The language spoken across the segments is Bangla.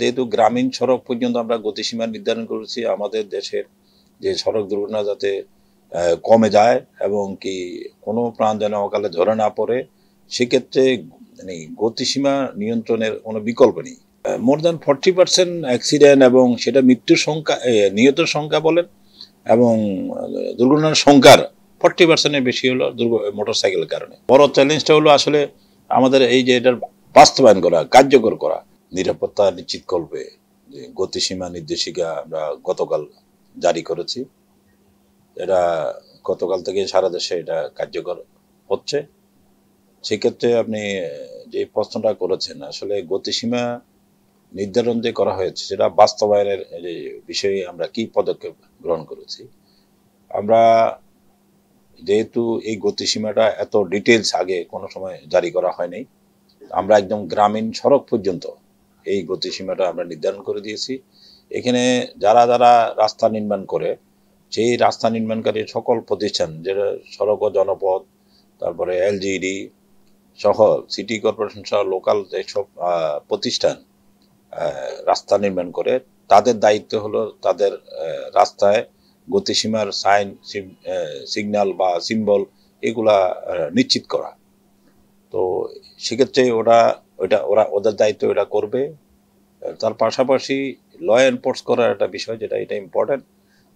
যেহেতু গ্রামীণ সড়ক পর্যন্ত আমরা গতিসীমা নির্ধারণ করেছি আমাদের দেশের যে সড়ক দুর্ঘটনা যাতে কমে যায় এবং কি কোনো প্রাণ যেন অকালে ধরে না পড়ে সেক্ষেত্রে মানে গতিসীমা নিয়ন্ত্রণের কোনো বিকল্প নেই more than forty percent accident এবং সেটা মৃত্যুর সংখ্যা নিহতের সংখ্যা বলেন এবং দুর্ঘটনার সংখ্যার ফর্টি পার্সেন্টের বেশি হলো মোটর সাইকেলের কারণে বড় চ্যালেঞ্জটা হলো আসলে আমাদের এই যে এটার বাস্তবায়ন করা কার্যকর করা নিরাপত্তা নিশ্চিত করবে যে গতিসীমা নির্দেশিকা আমরা গতকাল জারি করেছি এটা গতকাল থেকে সারা দেশে এটা কার্যকর হচ্ছে সেক্ষেত্রে আপনি যে প্রশ্নটা করেছেন আসলে গতিসীমা নির্ধারণ যে করা হয়েছে সেটা বাস্তবায়নের যে বিষয়ে আমরা কি পদক্ষেপ গ্রহণ করেছি আমরা যেহেতু এই গতিসীমাটা এত ডিটেলস আগে কোনো সময় জারি করা হয়নি আমরা একদম গ্রামীণ সড়ক পর্যন্ত এই গতিসীমাটা আমরা নির্ধারণ করে দিয়েছি এখানে যারা যারা রাস্তা নির্মাণ করে সেই রাস্তা নির্মাণকারী সকল প্রতিষ্ঠান যেটা সড়ক ও জনপথ তারপরে এলজিডি সহ সিটি কর্পোরেশন সহ লোকাল যেসব প্রতিষ্ঠান রাস্তা নির্মাণ করে তাদের দায়িত্ব হলো তাদের রাস্তায় গতিসীমার সাইন সিগন্যাল বা সিম্বল এগুলা নিশ্চিত করা তো সেক্ষেত্রে ওরা ওইটা ওরা ওদের দায়িত্ব এটা করবে তার পাশাপাশি ল এনফোর্স করার একটা বিষয় যেটা এটা ইম্পর্ট্যান্ট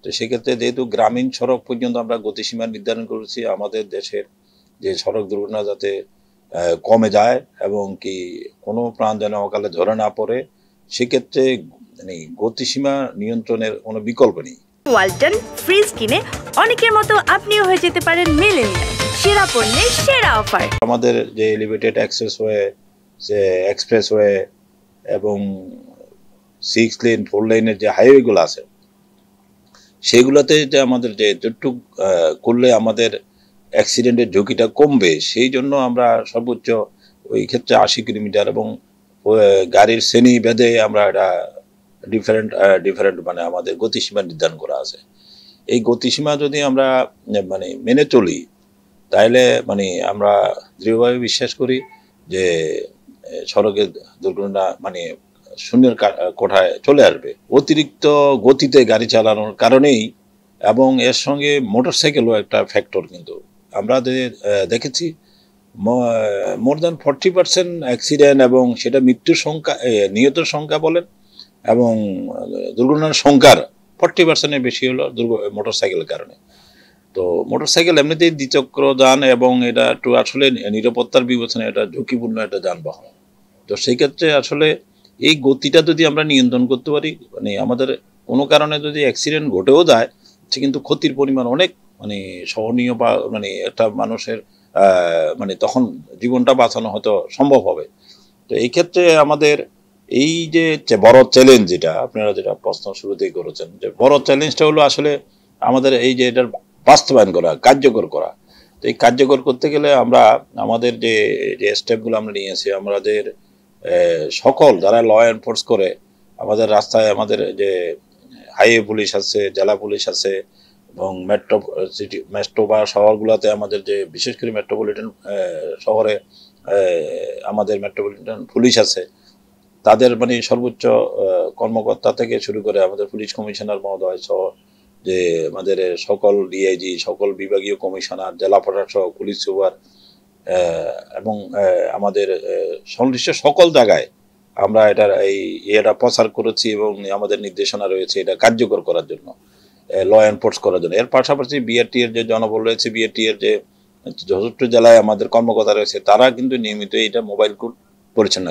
তো সেক্ষেত্রে যেহেতু গ্রামীণ সড়ক পর্যন্ত আমরা গতিসীমা নির্ধারণ করেছি আমাদের দেশের যে সড়ক দুর্ঘটনা যাতে কমে যায় এবং কি কোনো প্রাণ যেন অকালে ধরে না পড়ে সেক্ষেত্রে মানে গতিসীমা নিয়ন্ত্রণের কোনো বিকল্প নেই ওয়ালটন ফ্রিজ কিনে অনেকের মতো আপনিও হয়ে যেতে পারেন মেলেনিয়া সেরা পণ্যের সেরা অফার আমাদের যে এলিভেটেড অ্যাক্সেস হয়ে যে এক্সপ্রেসওয়ে এবং সিক্স লেন ফোর লেনের যে হাইওয়েগুলো আছে সেগুলোতে যে আমাদের যে যতটুক করলে আমাদের অ্যাক্সিডেন্টের ঝুঁকিটা কমবে সেই জন্য আমরা সর্বোচ্চ ওই ক্ষেত্রে আশি কিলোমিটার এবং গাড়ির শ্রেণী ভেদে আমরা এটা ডিফারেন্ট ডিফারেন্ট মানে আমাদের গতিসীমা নির্ধারণ করা আছে এই গতিসীমা যদি আমরা মানে মেনে চলি তাহলে মানে আমরা দৃঢ়ভাবে বিশ্বাস করি যে সড়কে দুর্ঘটনা মানে শূন্যের কোঠায় চলে আসবে অতিরিক্ত গতিতে গাড়ি চালানোর কারণেই এবং এর সঙ্গে মোটরসাইকেলও একটা ফ্যাক্টর কিন্তু আমরা দেখেছি more than forty percent accident এবং সেটা মৃত্যুর সংখ্যা নিহত সংখ্যা বলেন এবং দুর্ঘটনার সংখ্যার ফর্টি পার্সেন্টের বেশি হলো দুর্ঘ মোটরসাইকেলের কারণে তো মোটরসাইকেল এমনিতেই দ্বিচক্র যান এবং এটা একটু আসলে নিরাপত্তার বিবেচনে এটা ঝুঁকিপূর্ণ একটা যানবাহন তো সেই ক্ষেত্রে আসলে এই গতিটা যদি আমরা নিয়ন্ত্রণ করতে পারি মানে আমাদের কোনো কারণে যদি অ্যাক্সিডেন্ট ঘটেও যায় সে কিন্তু ক্ষতির পরিমাণ অনেক মানে সহনীয় বা মানে একটা মানুষের মানে তখন জীবনটা বাঁচানো হয়তো সম্ভব হবে তো এই ক্ষেত্রে আমাদের এই যে বড় চ্যালেঞ্জ যেটা আপনারা যেটা প্রশ্ন শুরুতেই করেছেন যে বড় চ্যালেঞ্জটা হলো আসলে আমাদের এই যে এটার বাস্তবায়ন করা কার্যকর করা তো এই কার্যকর করতে গেলে আমরা আমাদের যে যে স্টেপগুলো আমরা নিয়েছি আমাদের সকল যারা ল এনফোর্স করে আমাদের রাস্তায় আমাদের যে হাইওয়ে পুলিশ আছে জেলা পুলিশ আছে এবং মেট্রো সিটি মেট্রো বা শহরগুলোতে আমাদের যে বিশেষ করে মেট্রোপলিটন শহরে আমাদের মেট্রোপলিটন পুলিশ আছে তাদের মানে সর্বোচ্চ কর্মকর্তা থেকে শুরু করে আমাদের পুলিশ কমিশনার মহোদয় সহ যে আমাদের সকল ডিআইজি সকল বিভাগীয় কমিশনার জেলা প্রশাসক পুলিশ সুপার এবং আমাদের সংশ্লিষ্ট সকল জায়গায় আমরা এটার এই এটা প্রচার করেছি এবং আমাদের নির্দেশনা রয়েছে এটা কার্যকর করার জন্য ল এনফোর্স করার জন্য এর পাশাপাশি বিআরটি এর যে জনবল রয়েছে বিআরটি এর যে চতুর্থ জেলায় আমাদের কর্মকর্তা রয়েছে তারা কিন্তু নিয়মিত এটা মোবাইল কোড পরিচ্ছন্ন